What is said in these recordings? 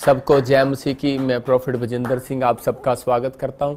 सबको जय मसीह की मैं प्रॉफिट बजेंद्र सिंह आप सबका स्वागत करता हूं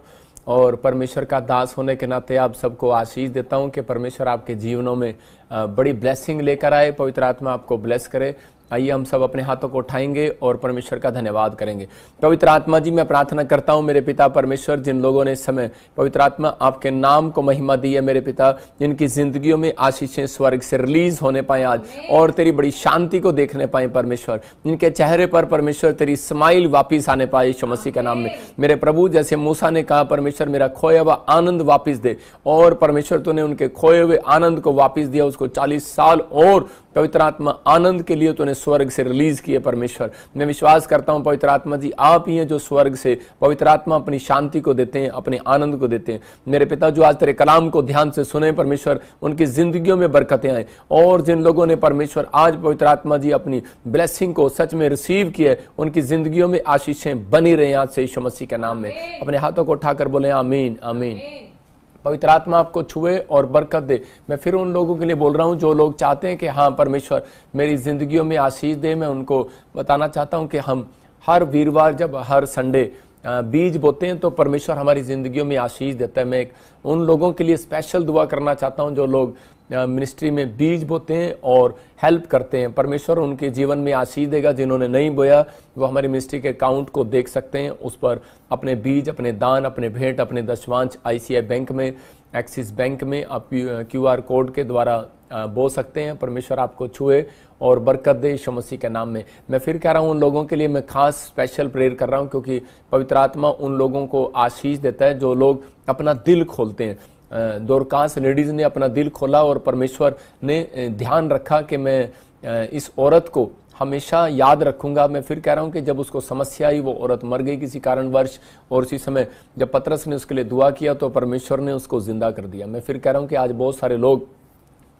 और परमेश्वर का दास होने के नाते आप सबको आशीष देता हूं कि परमेश्वर आपके जीवनों में बड़ी ब्लेसिंग लेकर आए पवित्र आत्मा आपको ब्लेस करे आइए हम सब अपने हाथों को उठाएंगे और परमेश्वर का धन्यवाद करेंगे पवित्र आत्मा जी मैं प्रार्थना करता हूँ मेरे पिता परमेश्वर जिन लोगों ने समय पवित्र आत्मा आपके नाम को महिमा दी है मेरे पिता जिनकी जिंदगियों में आशीषें स्वर्ग से रिलीज होने पाए आज और तेरी बड़ी शांति को देखने पाए परमेश्वर जिनके चेहरे पर परमेश्वर तेरी स्माइल वापिस आने पाए यीशु मसीह के नाम में मेरे प्रभु जैसे मूसा ने कहा परमेश्वर मेरा खोया हुआ आनंद वापिस दे और परमेश्वर तूने उनके खोए हुए आनंद को वापिस दिया उसको को तो 40 साल और पवित्र आत्मा आनंद के लिए तो स्वर्ग से रिलीज किए परमेश्वर मैं विश्वास करता हूँ पवित्र आत्मा जी आप ही हैं जो स्वर्ग से पवित्र आत्मा अपनी शांति को देते हैं अपने आनंद को देते हैं मेरे पिता जो आज तेरे कलाम को ध्यान से सुने परमेश्वर उनकी जिंदगियों में बरकतें आए और जिन लोगों ने परमेश्वर आज पवित्र आत्मा जी अपनी ब्लेसिंग को सच में रिसीव किए उनकी जिंदगियों में आशीषें बनी रहे आज से यीशु मसीह के नाम में अपने हाथों को उठाकर बोले आमीन आमीन पवित्र आत्मा आपको छुए और बरकत दे मैं फिर उन लोगों के लिए बोल रहा हूँ जो लोग चाहते हैं कि हाँ परमेश्वर मेरी जिंदगी में आशीष दे मैं उनको बताना चाहता हूँ कि हम हर वीरवार जब हर संडे बीज बोते हैं तो परमेश्वर हमारी ज़िंदगियों में आशीष देता है मैं एक उन लोगों के लिए स्पेशल दुआ करना चाहता हूं जो लोग मिनिस्ट्री में बीज बोते हैं और हेल्प करते हैं परमेश्वर उनके जीवन में आशीष देगा जिन्होंने नहीं बोया वो हमारी मिनिस्ट्री के अकाउंट को देख सकते हैं उस पर अपने बीज अपने दान अपने भेंट अपने दशवांश आई बैंक में एक्सिस बैंक में आप क्यू आर कोड के द्वारा बो सकते हैं परमेश्वर आपको छुए और बरकत दे शमसी के नाम में मैं फिर कह रहा हूँ उन लोगों के लिए मैं खास स्पेशल प्रेयर कर रहा हूँ क्योंकि पवित्र आत्मा उन लोगों को आशीष देता है जो लोग अपना दिल खोलते हैं दोरकास लेडीज ने अपना दिल खोला और परमेश्वर ने ध्यान रखा कि मैं इस औरत को हमेशा याद रखूंगा मैं फिर कह रहा हूं कि जब उसको समस्या आई वो औरत मर गई किसी कारणवश और उसी समय जब पत्रस ने उसके लिए दुआ किया तो परमेश्वर ने उसको जिंदा कर दिया मैं फिर कह रहा हूं कि आज बहुत सारे लोग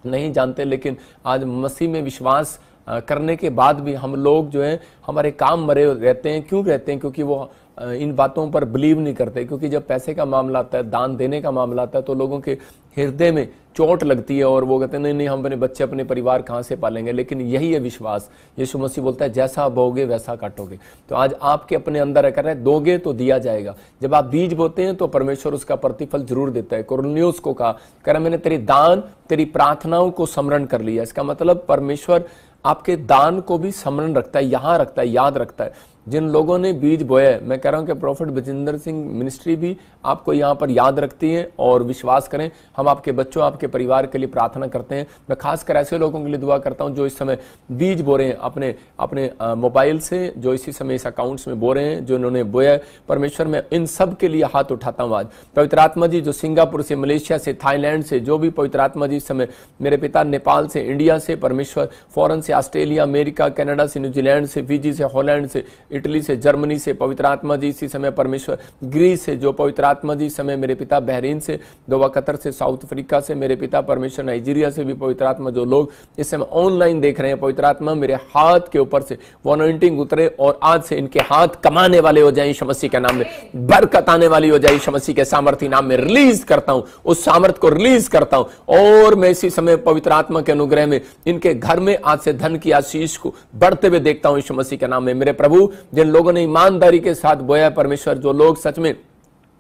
नहीं जानते लेकिन आज मसीह में विश्वास करने के बाद भी हम लोग जो है हमारे काम मरे रहते हैं क्यों रहते हैं क्योंकि वो इन बातों पर बिलीव नहीं करते क्योंकि जब पैसे का मामला आता है दान देने का मामला आता है तो लोगों के हृदय में चोट लगती है और वो कहते हैं नहीं नहीं हम अपने बच्चे अपने परिवार कहाँ से पालेंगे लेकिन यही है विश्वास यीशु मसीह बोलता है जैसा बोगे वैसा काटोगे तो आज आपके अपने अंदर कर रहे हैं दोगे तो दिया जाएगा जब आप बीज बोते हैं तो परमेश्वर उसका प्रतिफल जरूर देता है कोरोन्यूज को कहा कह रहे मैंने तेरी दान तेरी प्रार्थनाओं को स्मरण कर लिया इसका मतलब परमेश्वर आपके दान को भी स्मरण रखता है यहाँ रखता है याद रखता है जिन लोगों ने बीज बोया मैं कह रहा हूं कि प्रोफेट बजिंदर सिंह मिनिस्ट्री भी आपको यहां पर याद रखती है और विश्वास करें हम आपके बच्चों आपके परिवार के लिए प्रार्थना करते हैं मैं खासकर ऐसे लोगों के लिए दुआ करता हूं जो इस समय बीज बो रहे हैं अपने अपने मोबाइल से जो इसी समय इस अकाउंट्स में बो रहे हैं जो इन्होंने बोया परमेश्वर मैं इन सब के लिए हाथ उठाता हूँ आज पवित्र आत्मा जी जो सिंगापुर से मलेशिया से थाईलैंड से जो भी पवित्र आत्मा जी इस समय मेरे पिता नेपाल से इंडिया से परमेश्वर फॉरन से ऑस्ट्रेलिया अमेरिका कैनेडा से न्यूजीलैंड से फिजी से हॉलैंड से इटली से जर्मनी से पवित्र आत्मा जी इसी समय परमेश्वर ग्रीस से जो पवित्र आत्मा जी समय मेरे पिता बहरीन से दोबा कतर से साउथ अफ्रीका से मेरे पिता परमेश्वर नाइजीरिया से भी पवित्र आत्मा जो लोग इस समय ऑनलाइन देख रहे हैं पवित्र आत्मा मेरे हाथ के ऊपर से वॉनटिंग उतरे और आज से इनके हाथ कमाने वाले हो जाए शमसी के नाम में बरकत आने वाली हो जाए शमसी के सामर्थ्य नाम में रिलीज करता हूं उस सामर्थ्य को रिलीज करता हूं और मैं इसी समय पवित्र आत्मा के अनुग्रह में इनके घर में आज से धन की आशीष को बढ़ते हुए देखता हूं यीशु मसीह के नाम में मेरे प्रभु जिन लोगों ने ईमानदारी के साथ बोया परमेश्वर जो लोग सच में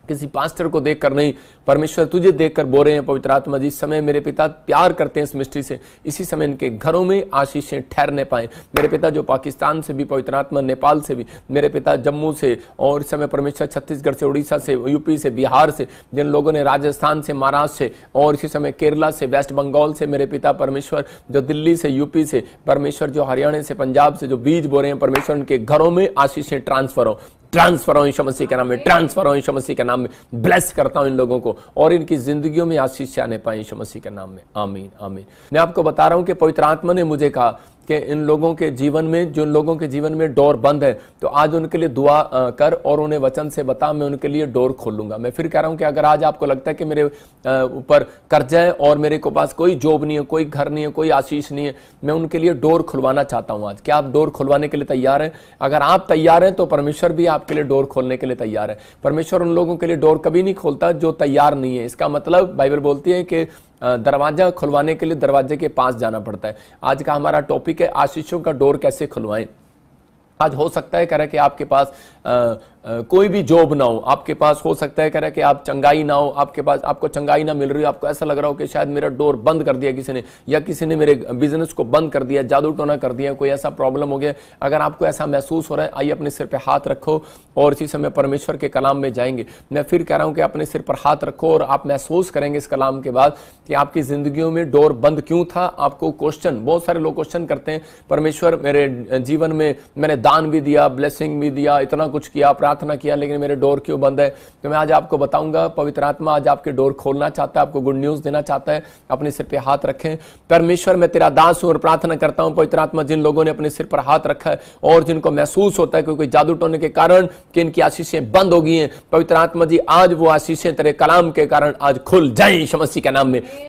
किसी पास्टर को देखकर नहीं परमेश्वर तुझे देखकर बोल रहे हैं पवित्र आत्मा जिस समय मेरे पिता प्यार करते हैं इस मिस्ट्री से इसी समय इनके घरों में आशीषें ठहरने पाए मेरे पिता जो पाकिस्तान से भी पवित्र आत्मा नेपाल से भी मेरे पिता जम्मू से और इस समय परमेश्वर छत्तीसगढ़ से उड़ीसा से यूपी से बिहार से जिन लोगों ने राजस्थान से महाराष्ट्र से और इसी समय केरला से वेस्ट बंगाल से मेरे पिता परमेश्वर जो दिल्ली से यूपी से परमेश्वर जो हरियाणा से पंजाब से जो बीज बो रहे हैं परमेश्वर उनके घरों में आशीषें ट्रांसफर हो ट्रांसफर हो मसीह के नाम में ट्रांसफर हो मसीह के नाम में ब्लेस करता हूँ इन लोगों को और इनकी जिंदगियों में आशीष आने पाए मसीह के नाम में आमीन आमीन मैं आपको बता रहा हूं कि पवित्र आत्मा ने मुझे कहा कि इन लोगों के जीवन में जिन लोगों के जीवन में डोर बंद है तो आज उनके लिए दुआ कर और उन्हें वचन से बता मैं उनके लिए डोर खोलूंगा मैं फिर कह रहा हूं कि अगर आज आपको लगता है कि मेरे ऊपर कर्जा है और मेरे को पास कोई जॉब नहीं है कोई घर नहीं है कोई आशीष नहीं है मैं उनके लिए डोर खुलवाना चाहता हूँ आज क्या आप डोर खुलवाने के लिए तैयार हैं अगर आप तैयार हैं तो परमेश्वर भी आपके लिए डोर खोलने के लिए तैयार है परमेश्वर उन लोगों के लिए डोर कभी नहीं खोलता जो तैयार नहीं है इसका मतलब बाइबल बोलती है कि दरवाज़ा खुलवाने के लिए दरवाजे के पास जाना पड़ता है आज का हमारा टॉपिक है आशीषों का डोर कैसे खुलवाएं आज हो सकता है कह रहा कि आपके पास कोई भी जॉब ना हो आपके पास हो सकता है कह रहा है कि आप चंगाई ना हो आपके पास आपको चंगाई ना मिल रही हो आपको ऐसा लग रहा हो कि शायद मेरा डोर बंद कर दिया किसी ने या किसी ने मेरे बिजनेस को बंद कर दिया जादू टोना कर दिया कोई ऐसा प्रॉब्लम हो गया अगर आपको ऐसा महसूस हो रहा है आइए अपने सिर पर हाथ रखो और इसी समय परमेश्वर के कलाम में जाएंगे मैं फिर कह रहा हूँ कि अपने सिर पर हाथ रखो और आप महसूस करेंगे इस कलाम के बाद कि आपकी जिंदगी में डोर बंद क्यों था आपको क्वेश्चन बहुत सारे लोग क्वेश्चन करते हैं परमेश्वर मेरे जीवन में मैंने दान भी दिया ब्लेसिंग भी दिया इतना कुछ किया प्रार्थना किया लेकिन मेरे डोर क्यों बंद है तो मैं आज आपको बताऊंगा पवित्र आत्मा आज आपके डोर खोलना चाहता है आपको गुड न्यूज़ देना चाहता है अपने सिर पर हाथ रखें परमेश्वर मैं तेरा दास हूँ और प्रार्थना करता हूँ पवित्र आत्मा जिन लोगों ने अपने सिर पर हाथ रखा है और जिनको महसूस होता है कि कोई जादू टोने के कारण कि इनकी आशीषें बंद हो गई हैं पवित्र आत्मा जी आज वो आशीषें तेरे कलाम के कारण आज खुल जाए समस्या के नाम में